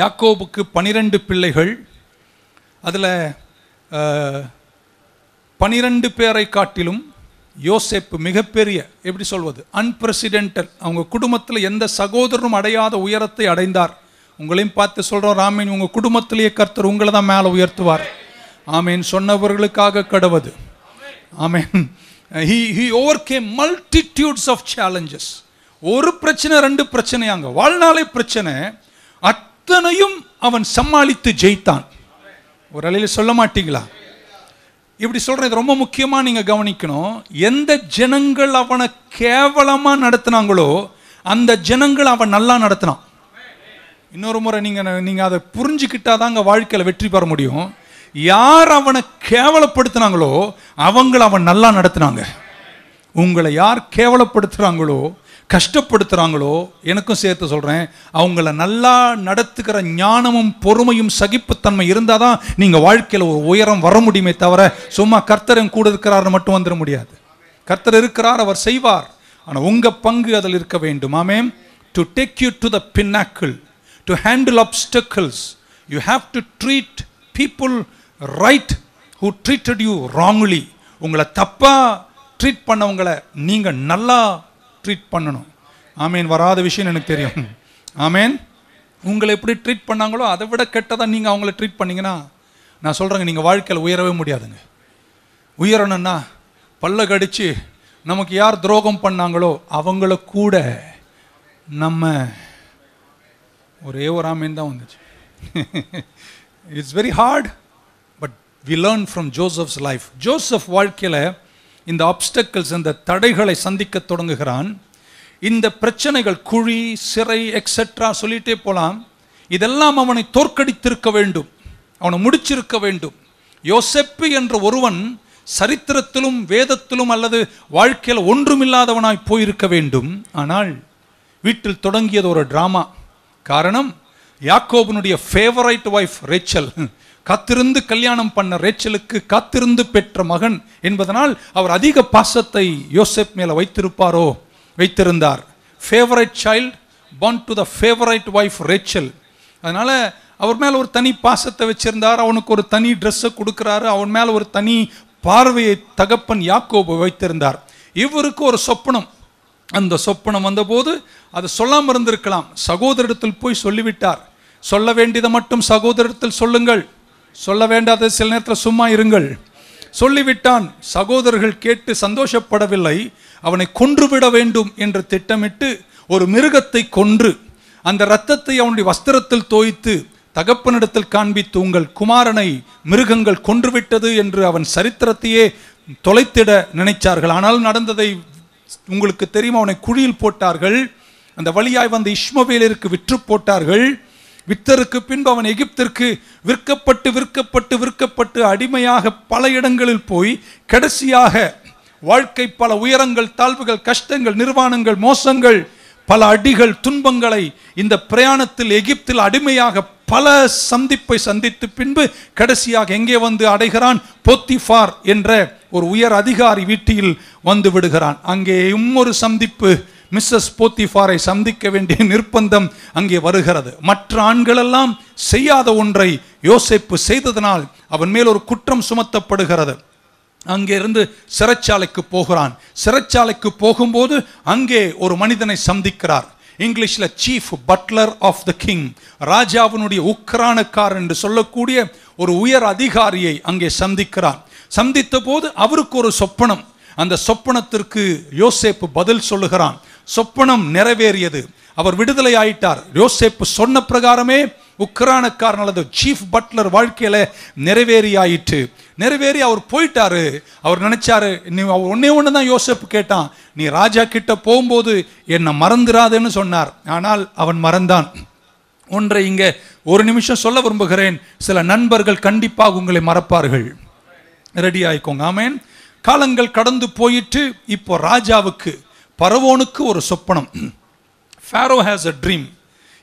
யாக்கோபுக்கு பனிரெண்டு பிள்ளைகள் அதில் பனிரெண்டு பேரை காட்டிலும் யோசேப்பு மிகப்பெரிய எப்படி சொல்வது அன்பிரசிடென்டல் அவங்க குடும்பத்தில் எந்த சகோதரரும் அடையாத உயரத்தை அடைந்தார் உங்களையும் பார்த்து சொல்கிறோம் ராமேன் உங்கள் குடும்பத்திலேயே கர்த்தர் உங்களை தான் மேலே உயர்த்துவார் ஆமேன் சொன்னவர்களுக்காக கடவுது amen he he overcame multitudes of challenges ஒரு பிரச்சனை ரெண்டு பிரச்சனையாங்க வாழ்நாளே பிரச்சனை அட் அத்தனையும் அவன் சமாளித்து ஜெயித்தான் ஒரு அலையில் சொல்ல மாட்டீங்களா இப்படி சொல்கிறேன் இது ரொம்ப முக்கியமாக நீங்கள் கவனிக்கணும் எந்த ஜனங்கள் அவனை கேவலமாக நடத்தினாங்களோ அந்த ஜனங்கள் அவன் நல்லா நடத்தினான் இன்னொரு முறை நீங்கள் நீங்கள் அதை புரிஞ்சுக்கிட்டாதான் அங்கே வாழ்க்கையில் வெற்றி பெற முடியும் யார் அவனை கேவலப்படுத்தினாங்களோ அவங்கள அவன் நல்லா நடத்தினாங்க உங்களை யார் கேவலப்படுத்துகிறாங்களோ கஷ்டப்படுத்துகிறாங்களோ எனக்கும் சேர்த்து சொல்கிறேன் அவங்கள நல்லா நடத்துக்கிற ஞானமும் பொறுமையும் சகிப்புத்தன்மை இருந்தால் தான் நீங்கள் வாழ்க்கையில் ஒரு உயரம் வர முடியுமே தவிர சும்மா கர்த்தரும் கூட இருக்கிறார் மட்டும் வந்துட முடியாது கர்த்தர் இருக்கிறார் அவர் செய்வார் ஆனால் உங்கள் பங்கு அதில் இருக்க வேண்டும் amen to take you to the pinnacle to handle up struggles you have to treat people right who treated you wrongly உங்களை தப்பாக ட்ரீட் பண்ணவங்களை நீங்கள் நல்லா ட்ரீட் பண்ணணும் ஆமேன் வராத விஷயம் எனக்கு தெரியும் ஆமேன் உங்களை எப்படி ட்ரீட் பண்ணாங்களோ அதை விட கெட்டதாக நீங்கள் அவங்கள ட்ரீட் பண்ணிங்கன்னா நான் சொல்கிறேங்க நீங்கள் வாழ்க்கையில் உயரவே முடியாதுங்க உயரணும்னா பல்ல கடித்து நமக்கு யார் துரோகம் பண்ணாங்களோ அவங்கள கூட நம்ம ஒரே ஒரு ஆமீன் தான் வந்துச்சு it's very hard but we learn from Joseph's life Joseph வாழ்க்கையில் இந்த ஆப்ஸ்டக்கிள்ஸ் இந்த தடைகளை சந்திக்க தொடங்குகிறான் இந்த பிரச்சனைகள் குழி சிறை எக்ஸெட்ரா சொல்லிகிட்டே போகலாம் இதெல்லாம் அவனை தோற்கடித்திருக்க வேண்டும் அவனை முடிச்சிருக்க வேண்டும் யோசெப்பு என்ற ஒருவன் சரித்திரத்திலும் வேதத்திலும் அல்லது வாழ்க்கையில் ஒன்றுமில்லாதவனாய் போயிருக்க வேண்டும் ஆனால் வீட்டில் தொடங்கியது ஒரு ட்ராமா காரணம் யாக்கோபனுடைய ஃபேவரைட் ஒய்ஃப் ரேச்சல் காத்திருந்து கல்யாணம் பண்ண ரேச்சலுக்கு காத்திருந்து பெற்ற மகன் என்பதனால் அவர் அதிக பாசத்தை யோசப் மேலே வைத்திருப்பாரோ வைத்திருந்தார் favourite child born to the favourite wife Rachel அதனால் அவர் மேலே ஒரு தனி பாசத்தை வச்சிருந்தார் அவனுக்கு ஒரு தனி ட்ரெஸ்ஸை கொடுக்குறாரு அவன் மேலே ஒரு தனி பார்வையை தகப்பன் யாக்கோபு வைத்திருந்தார் இவருக்கு ஒரு சொப்பனம் அந்த சொப்பனம் வந்தபோது அது சொல்லாமல் இருந்திருக்கலாம் சகோதரத்தில் போய் சொல்லிவிட்டார் சொல்ல வேண்டியதை மட்டும் சகோதரத்தில் சொல்லுங்கள் சொல்ல வேண்டாத சில நேரத்தில் சும்மா இருங்கள் சொல்லிவிட்டான் சகோதரர்கள் கேட்டு சந்தோஷப்படவில்லை அவனை கொன்றுவிட வேண்டும் என்று திட்டமிட்டு ஒரு மிருகத்தை கொன்று அந்த இரத்தத்தை அவனுடைய வஸ்திரத்தில் தோய்த்து தகப்பனிடத்தில் காண்பித்து உங்கள் குமாரனை மிருகங்கள் கொன்றுவிட்டது என்று அவன் சரித்திரத்தையே தொலைத்திட நினைச்சார்கள் ஆனால் நடந்ததை உங்களுக்கு தெரியும் அவனை குழியில் போட்டார்கள் அந்த வழியாய் வந்த இஷ்மவேலருக்கு விற்று போட்டார்கள் வித்தருக்கு பின்பு அவன் எகிப்திற்கு விற்கப்பட்டு விற்கப்பட்டு விற்கப்பட்டு அடிமையாக பல இடங்களில் போய் கடைசியாக வாழ்க்கை பல உயரங்கள் தாழ்வுகள் கஷ்டங்கள் நிர்வாணங்கள் மோசங்கள் பல அடிகள் துன்பங்களை இந்த பிரயாணத்தில் எகிப்தில் அடிமையாக பல சந்திப்பை சந்தித்து பின்பு கடைசியாக எங்கே வந்து அடைகிறான் போத்திஃபார் என்ற ஒரு உயர் அதிகாரி வீட்டில் வந்து விடுகிறான் அங்கேயும் ஒரு சந்திப்பு மிஸ்ஸஸ் போத்திஃபாரை சந்திக்க வேண்டிய நிர்பந்தம் அங்கே வருகிறது மற்ற ஆண்களெல்லாம் செய்யாத ஒன்றை யோசிப்பு செய்ததனால் அவன் மேல் ஒரு குற்றம் சுமத்தப்படுகிறது அங்கிருந்து சிறைச்சாலைக்கு போகிறான் சிறைச்சாலைக்கு போகும்போது அங்கே ஒரு மனிதனை சந்திக்கிறார் இங்கிலீஷில் chief butler of the king ராஜாவினுடைய உக்ரானக்கார் என்று சொல்லக்கூடிய ஒரு உயர் அதிகாரியை அங்கே சந்திக்கிறார் சந்தித்த போது அவருக்கு ஒரு சொப்பனம் அந்த சொப்பனத்திற்கு யோசேப்பு பதில் சொல்லுகிறான் சொப்பனம் நிறைவேறியது அவர் விடுதலை ஆயிட்டார் யோசேப்பு சொன்ன பிரகாரமே உக்ரானுக்காரன் அல்லது சீஃப் பட்லர் வாழ்க்கையில் நிறைவேறி ஆயிற்று நிறைவேறி அவர் போயிட்டாரு அவர் நினைச்சாரு நீ அவர் ஒன்னே ஒன்று தான் யோசப்பு கேட்டான் நீ ராஜா கிட்ட போகும்போது என்னை மறந்துடாதேன்னு சொன்னார் ஆனால் அவன் மறந்தான் ஒன்றை இங்கே ஒரு நிமிஷம் சொல்ல விரும்புகிறேன் சில நண்பர்கள் கண்டிப்பாக உங்களை மறப்பார்கள் ரெடி ஆயிக்கோங்க ஆமேன் காலங்கள் கடந்து போயிட்டு இப்போ ராஜாவுக்கு பரவோனுக்கு ஒரு சொப்பனம் ஃபேரோ ஹேஸ் அ ட்ரீம்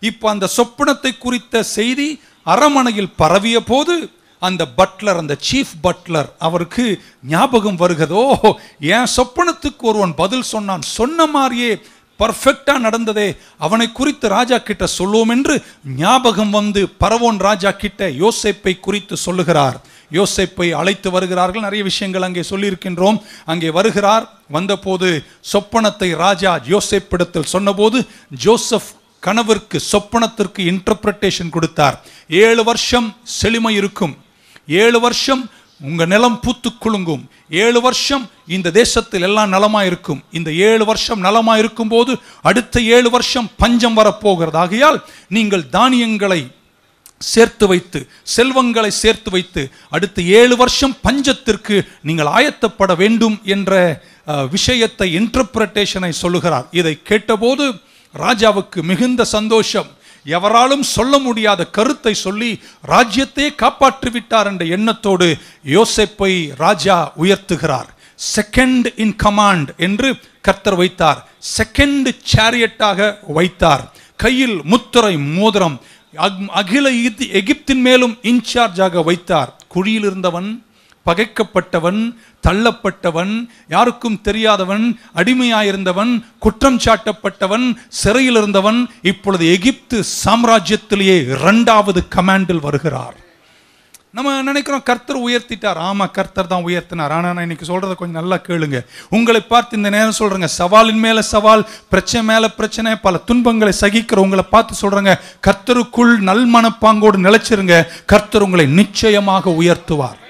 இப்போ அந்த சொப்பனத்தை குறித்த செய்தி அரமனையில் பரவிய போது அந்த பட்லர் அந்த சீஃப் பட்லர் அவருக்கு ஞாபகம் வருகிறதோ என் சொப்பனத்துக்கு ஒருவன் பதில் சொன்னான் சொன்ன மாதிரியே பர்ஃபெக்டாக நடந்ததே அவனை குறித்து ராஜா கிட்ட சொல்லுவோம் என்று ஞாபகம் வந்து பரவோன் ராஜா கிட்ட யோசிப்பை குறித்து சொல்லுகிறார் யோசேப்பை அழைத்து வருகிறார்கள் நிறைய விஷயங்கள் அங்கே சொல்லியிருக்கின்றோம் அங்கே வருகிறார் வந்தபோது சொப்பனத்தை ராஜா யோசேப்பிடத்தில் சொன்னபோது ஜோசப் கனவிற்கு சொப்பனத்திற்கு இன்டர்பிரட்டேஷன் கொடுத்தார் ஏழு வருஷம் செழுமை இருக்கும் ஏழு வருஷம் உங்கள் நிலம் பூத்து குலுங்கும் ஏழு வருஷம் இந்த தேசத்தில் எல்லாம் நலமாக இருக்கும் இந்த ஏழு வருஷம் நலமாக இருக்கும்போது அடுத்த ஏழு வருஷம் பஞ்சம் வரப்போகிறது ஆகையால் நீங்கள் தானியங்களை சேர்த்து வைத்து செல்வங்களை சேர்த்து வைத்து அடுத்த ஏழு வருஷம் பஞ்சத்திற்கு நீங்கள் ஆயத்தப்பட வேண்டும் என்ற விஷயத்தை இன்டர்பிரட்டேஷனை சொல்லுகிறார் இதை கேட்டபோது ராஜாவுக்கு மிகுந்த சந்தோஷம் எவராலும் சொல்ல முடியாத கருத்தை சொல்லி ராஜ்யத்தையே காப்பாற்றி விட்டார் என்ற எண்ணத்தோடு யோசேப்பை ராஜா உயர்த்துகிறார் செகண்ட் இன் கமாண்ட் என்று கர்த்தர் வைத்தார் செகண்ட் சேரியட்டாக வைத்தார் கையில் முத்திரை மோதிரம் அகில எகிப்தின் மேலும் இன்சார்ஜாக வைத்தார் குழியில் இருந்தவன் பகைக்கப்பட்டவன் தள்ளப்பட்டவன் யாருக்கும் தெரியாதவன் அடிமையாயிருந்தவன் குற்றம் சாட்டப்பட்டவன் சிறையில் இருந்தவன் இப்பொழுது எகிப்து சாம்ராஜ்யத்திலேயே இரண்டாவது கமாண்டில் வருகிறார் நம்ம நினைக்கிறோம் கர்த்தர் உயர்த்திட்டார் ஆமாம் கர்த்தர் தான் உயர்த்தினார் ஆனால் நான் இன்னைக்கு சொல்கிறத கொஞ்சம் நல்லா கேளுங்க உங்களை பார்த்து இந்த நேரம் சொல்கிறேங்க சவாலின் மேலே சவால் பிரச்சனை மேலே பிரச்சனை பல துன்பங்களை சகிக்கிற உங்களை பார்த்து சொல்கிறேங்க கர்த்தருக்குள் நல் மனப்பாங்கோடு நிலைச்சிருங்க கர்த்தர் உங்களை நிச்சயமாக உயர்த்துவார்